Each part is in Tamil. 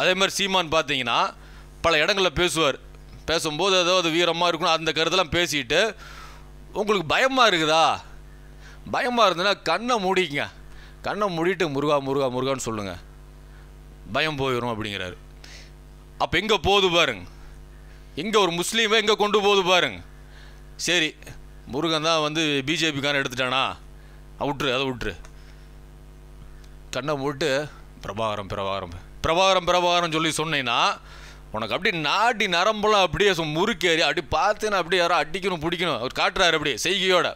அதே மாதிரி சீமான் பார்த்தீங்கன்னா பல இடங்களில் பேசுவார் பேசும்போது ஏதாவது வீரமாக இருக்கணும் அந்த கருத்தெல்லாம் பேசிட்டு உங்களுக்கு பயமாக இருக்குதா பயமாக இருந்ததுன்னா கண்ணை மூடிக்கங்க கண்ணை மூடிட்டு முருகா முருகா முருகான்னு சொல்லுங்கள் பயம் போயிடும் அப்படிங்கிறாரு அப்போ எங்கே போகுது பாருங்க எங்கே ஒரு முஸ்லீமை எங்கே கொண்டு போகுது பாருங்க சரி முருகன் தான் வந்து பிஜேபிக்காரன் எடுத்துட்டானா அவுட்ரு அதை விட்ரு கண்ணை போட்டு பிரபாகரம் பிரபாகரம் பிரபாகரம் பிரபாகரம் சொல்லி சொன்னீங்கன்னா உனக்கு அப்படி நாடி நரம்புலாம் அப்படியே முறுக்கேறி அப்படி பார்த்துன்னு அப்படியே யாரோ அடிக்கணும் பிடிக்கணும் அவர் காட்டுறாரு அப்படியே செய்கையோட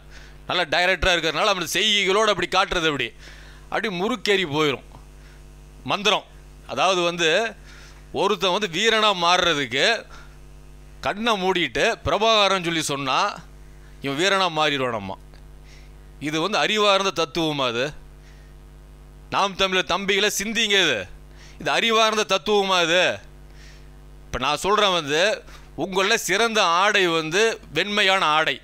நல்லா டைரக்டராக இருக்கிறதுனால அப்படி செய்கைகளோடு அப்படி காட்டுறது அப்படி அப்படி முறுக்கேறி போயிடும் மந்திரம் அதாவது வந்து ஒருத்தன் வந்து வீரனாக மாறுறதுக்கு கண்ணை மூடிட்டு பிரபாகரம் சொல்லி சொன்னால் இவன் வீரனாக மாறிடுவான் அம்மா இது வந்து அறிவார்ந்த தத்துவமா அது நாம் தமிழர் தம்பிகளை சிந்திங்க இது இது அறிவார்ந்த தத்துவமா அது இப்போ நான் சொல்கிறேன் வந்து உங்களில் சிறந்த ஆடை வந்து வெண்மையான ஆடை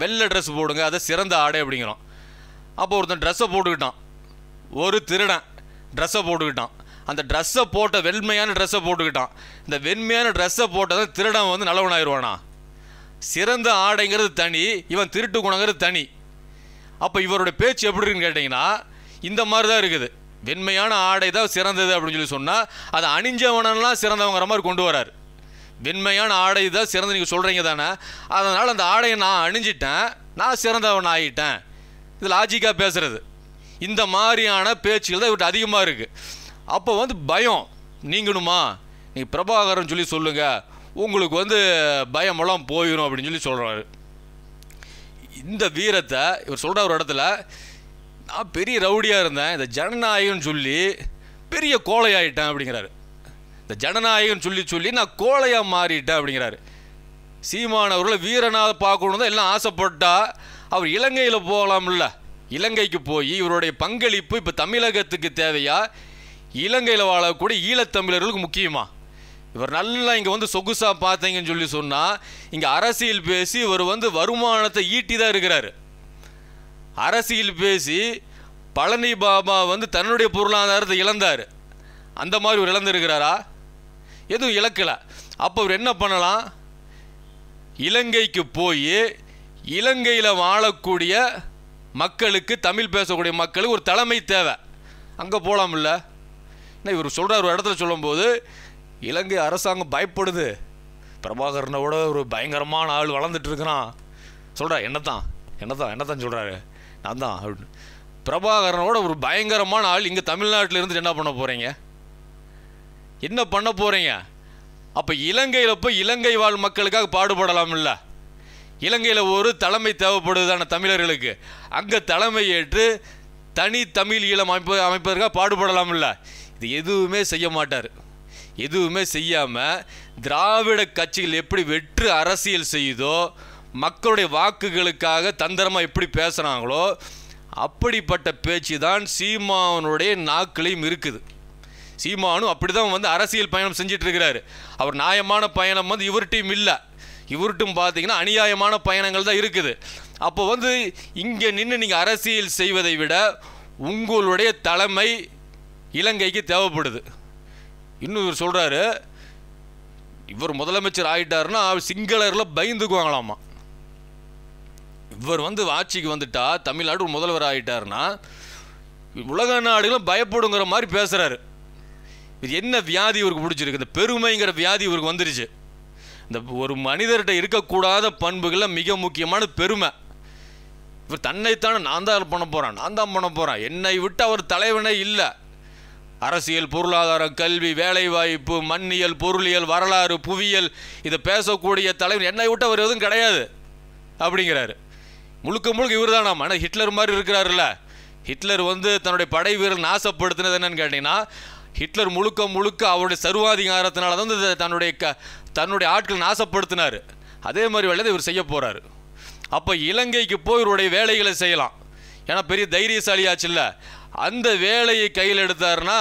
வெள்ளை ட்ரெஸ் போடுங்க அதை சிறந்த ஆடை அப்படிங்கிறோம் அப்போ ஒருத்தன் ட்ரெஸ்ஸை போட்டுக்கிட்டான் ஒரு திருடன் ட்ரெஸ்ஸை போட்டுக்கிட்டான் அந்த ட்ரெஸ்ஸை போட்ட வெண்மையான ட்ரெஸ்ஸை போட்டுக்கிட்டான் இந்த வெண்மையான ட்ரெஸ்ஸை போட்டதான் திருடன் வந்து நல்லவனாயிருவானா சிறந்த ஆடைங்கிறது தனி இவன் திருட்டு குணங்கிறது தனி அப்போ இவரோட பேச்சு எப்படி இருக்குன்னு கேட்டிங்கன்னா இந்த மாதிரி தான் இருக்குது வெண்மையான ஆடை தான் சிறந்தது அப்படின்னு சொல்லி சொன்னால் அதை அணிஞ்சவனெல்லாம் சிறந்தவங்கிற மாதிரி கொண்டு வரார் வெண்மையான ஆடை தான் சிறந்து நீங்கள் சொல்கிறீங்க தானே அதனால் அந்த ஆடையை நான் அணிஞ்சிட்டேன் நான் சிறந்தவன் ஆகிட்டேன் இது லாஜிக்காக பேசுகிறது இந்த மாதிரியான பேச்சுகள் தான் இவர்கிட்ட அதிகமாக இருக்குது அப்போ வந்து பயம் நீங்கணுமா நீங்கள் பிரபாகரன் சொல்லி சொல்லுங்கள் உங்களுக்கு வந்து பயமெல்லாம் போயிடும் அப்படின்னு சொல்லி சொல்கிறாரு இந்த வீரத்தை இவர் சொல்கிற ஒரு இடத்துல நான் பெரிய ரவுடியாக இருந்தேன் இந்த ஜனநாயகம்னு சொல்லி பெரிய கோழையாயிட்டேன் அப்படிங்கிறாரு இந்த ஜனநாயகம்னு சொல்லி சொல்லி நான் கோழையாக மாறிட்டேன் அப்படிங்கிறாரு சீமானவர்களை வீரனாக பார்க்கணும் எல்லாம் ஆசைப்பட்டால் அவர் இலங்கையில் போகலாம்ல இலங்கைக்கு போய் இவருடைய பங்களிப்பு இப்போ தமிழகத்துக்கு தேவையா இலங்கையில் வாழக்கூடிய ஈழத்தமிழர்களுக்கு முக்கியமாக இவர் நல்லா இங்கே வந்து சொகுசாக பார்த்தீங்கன்னு சொல்லி சொன்னால் இங்கே அரசியல் பேசி இவர் வந்து வருமானத்தை ஈட்டி தான் இருக்கிறார் அரசியல் பேசி பழனி பாபா வந்து தன்னுடைய பொருளாதாரத்தை இழந்தார் அந்த மாதிரி ஒரு இழந்திருக்கிறாரா எதுவும் இழக்கலை அப்போ அவர் என்ன பண்ணலாம் இலங்கைக்கு போய் இலங்கையில் வாழக்கூடிய மக்களுக்கு தமிழ் பேசக்கூடிய மக்களுக்கு ஒரு தலைமை தேவை அங்கே போகலாம்ல என்ன இவர் சொல்கிறார் ஒரு இடத்துல சொல்லும்போது இலங்கை அரசாங்கம் பயப்படுது பிரபாகரனை விட ஒரு பயங்கரமான ஆள் வளர்ந்துட்டு இருக்கிறான் சொல்கிறா என்னத்தான் என்னத்தான் என்னதான் சொல்கிறாரு நான் தான் அப்படின்னு பிரபாகரனோட ஒரு பயங்கரமான ஆள் இங்கே தமிழ்நாட்டில் இருந்து என்ன பண்ண போகிறீங்க என்ன பண்ண போகிறீங்க அப்போ இலங்கையில் போய் இலங்கை வாழ் மக்களுக்காக பாடுபடலாம் இல்லை இலங்கையில் ஒரு தலைமை தேவைப்படுதுதான தமிழர்களுக்கு அங்கே தலைமை ஏற்று தனி தமிழ் ஈழம் அமைப்பு அமைப்பதற்காக பாடுபடலாம் இல்லை இது எதுவுமே செய்ய மாட்டார் எதுவுமே செய்யாமல் திராவிட கட்சிகள் எப்படி வெற்று அரசியல் செய்யுதோ மக்களுடைய வாக்குகளுக்காக தந்திரமாக எப்படி பேசுகிறாங்களோ அப்படிப்பட்ட பேச்சு தான் சீமானுடைய நாக்களையும் இருக்குது சீமானும் அப்படி தான் வந்து அரசியல் பயணம் செஞ்சிட்ருக்கிறாரு அவர் நியாயமான பயணம் வந்து இவர்கிட்டையும் இல்லை இவர்கிட்டும் பார்த்தீங்கன்னா அநியாயமான பயணங்கள் தான் இருக்குது அப்போ வந்து இங்கே நின்று நீங்கள் அரசியல் செய்வதை விட உங்களுடைய தலைமை இலங்கைக்கு தேவைப்படுது இன்னும் இவர் சொல்கிறாரு இவர் முதலமைச்சர் ஆகிட்டாருன்னா சிங்களரில் பயந்துக்குவாங்களாமா இவர் வந்து ஆட்சிக்கு வந்துட்டா தமிழ்நாடு ஒரு முதல்வர் ஆகிட்டாருன்னா உலக நாடுகளும் பயப்படுங்கிற மாதிரி பேசுகிறாரு இது என்ன வியாதி இவருக்கு பிடிச்சிருக்கு இந்த பெருமைங்கிற வியாதி இவருக்கு வந்துருச்சு இந்த ஒரு மனிதர்கிட்ட இருக்கக்கூடாத பண்புகளில் மிக முக்கியமான பெருமை இப்போ தன்னைத்தானே நான் தான் பண்ண போகிறேன் நான் தான் பண்ண போகிறேன் என்னை விட்டு அவர் தலைவனே இல்லை அரசியல் பொருளாதாரம் கல்வி வேலைவாய்ப்பு மண்ணியல் பொருளியல் வரலாறு புவியியல் இதை பேசக்கூடிய தலைவர் என்னை விட்டு அவர் எதுவும் கிடையாது அப்படிங்கிறாரு முழுக்க முழுக்க இவர் தான் ஆனால் ஹிட்லர் மாதிரி இருக்கிறாருல்ல ஹிட்லர் வந்து தன்னுடைய படை வீரர் நாசப்படுத்தினது என்னன்னு கேட்டிங்கன்னா ஹிட்லர் முழுக்க முழுக்க அவருடைய சர்வாதிகாரத்தினால தான் தன்னுடைய க தன்னுடைய ஆட்கள் நாசப்படுத்தினார் அதே மாதிரி வேலையை இவர் செய்ய போகிறார் அப்போ இலங்கைக்கு போய் இவருடைய வேலைகளை செய்யலாம் ஏன்னா பெரிய தைரியசாலியாச்சு இல்லை அந்த வேலையை கையில் எடுத்தார்னா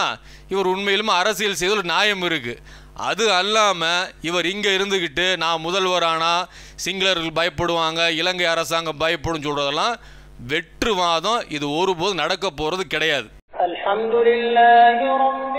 இவர் உண்மையிலுமே அரசியல் செய்த ஒரு நியாயம் இருக்குது அது அல்லாமல் இவர் இங்கே இருந்துக்கிட்டு நான் முதல்வரானா சிங்களர்கள் பயப்படுவாங்க இலங்கை அரசாங்கம் பயப்படும் சொல்கிறதெல்லாம் வெற்றுவாதம் இது ஒருபோதும் நடக்க போகிறது கிடையாது அல்ஹம்துலில்லாஹி